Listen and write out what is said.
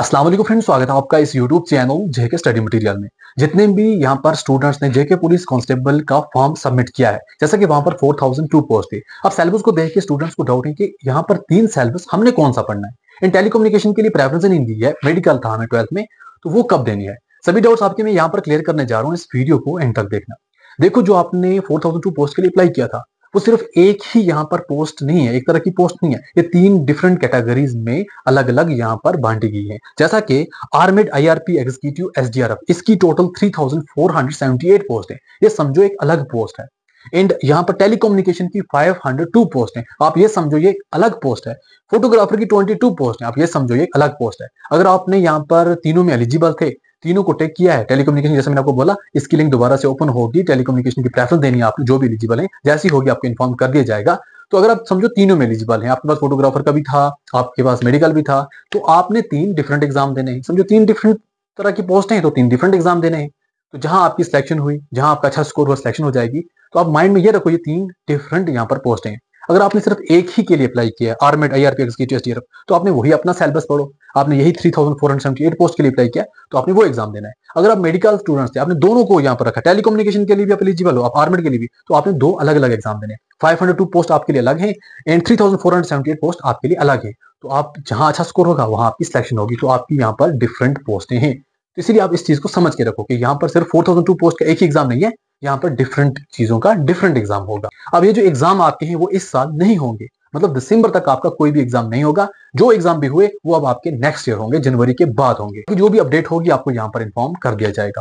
असला friend friends स्वागत है आपका इस YouTube channel JK study material में जितने भी यहाँ पर स्टूडेंट्स ने जेके पुलिस कांस्टेबल का फॉर्म सबमिट किया है जैसा कि वहां पर 4002 पोस्ट है अब सिलेबस को देख के स्टूडेंट्स को डाउट है कि यहाँ पर तीन सिलेबस हमने कौन सा पढ़ना है इन टेलीकम्युनिकेशन के लिए प्रेफरेंस नहीं दी है मेडिकल था हमें ट्वेल्थ में तो वो कब देनी है सभी डाउट्स आपके मैं यहाँ पर क्लियर करने जा रहा हूँ इस वीडियो को एंड तक देखना देखो जो आपने फोर पोस्ट के लिए अप्लाई किया था वो सिर्फ एक ही यहाँ पर पोस्ट नहीं है एक तरह की पोस्ट नहीं है ये तीन डिफरेंट कैटेगरीज में अलग अलग यहाँ पर बांटी गई है जैसा कि armed I R P executive S D R F इसकी total three thousand four hundred seventy eight post है ये समझो एक अलग पोस्ट है एंड यहाँ पर टेलीकोम्युनिकेशन की 502 पोस्ट है आप ये समझो ये अलग पोस्ट है फोटोग्राफर की 22 पोस्ट है आप ये समझो ये अलग पोस्ट है अगर आपने यहाँ पर तीनों में एलिजिबल थे तीनों को टेक किया है टेलीकम्युनिकेशन जैसे मैंने आपको बोला इसकी लिंक दोबारा से ओपन होगी टेलीकम्युनिकेशन की प्रेफरेंस देनी है आपको जो भी एलिजिबल है जैसी होगी आपको इन्फॉर्म कर दिया जाएगा तो अगर आप समझो तीनों में एलिजिबल हैं आपके पास फोटोग्राफर का भी था आपके पास मेडिकल भी था तो आपने तीन डिफरेंट एग्जाम देने हैं समझो तीन डिफरेंट तरह की पोस्ट हैं तो तीन डिफरेंट एग्जाम देने हैं तो जहां आपकी सिलेक्शन हुई जहां आपका अच्छा स्कोर हुआ सिलेक्शन हो जाएगी तो आप माइंड में ये रखो ये तीन डिफरेंट यहाँ पर पोस्ट हैं अगर आपने सिर्फ एक ही के लिए अप्लाई किया आर्मेड आई आर पी की टेस्ट तो आपने वही अपना सेलेबस पढ़ो आपने यही three thousand four hundred seventy eight post के लिए अप्लाई किया तो आपने वो एग्जाम देना है अगर आप मेडिकल स्टूडेंट्स थे आपने दोनों को यहाँ पर रखा टेलीकम्युनिकेशन के लिए भी आप एलिजिबल हो आप आर्मेड के लिए भी तो आपने दो अलग अलग एग्जाम देने फाइव हंड्रेड टू पोस्ट आपके लिए अलग है and three thousand four hundred seventy eight post आपके लिए अलग है तो आप जहां अच्छा स्कोर होगा वहां आपकी सिलेक्शन होगी तो आपकी यहाँ पर डिफरेंट पोस्टें हैं तो इसलिए आप इस चीज को समझ के रखो कि यहाँ पर सिर्फ फोर थाउजेंड टू पोस्ट का एक ही एग्जाम नहीं है यहाँ पर डिफरेंट चीजों का डिफरेंट एग्जाम होगा अब ये जो एग्जाम आपके हैं वो इस साल नहीं होंगे मतलब दिसंबर तक आपका कोई भी एग्जाम नहीं होगा जो एग्जाम भी हुए वो अब आपके नेक्स्ट ईयर होंगे जनवरी के बाद होंगे जो भी अपडेट होगी आपको यहाँ पर इन्फॉर्म कर दिया जाएगा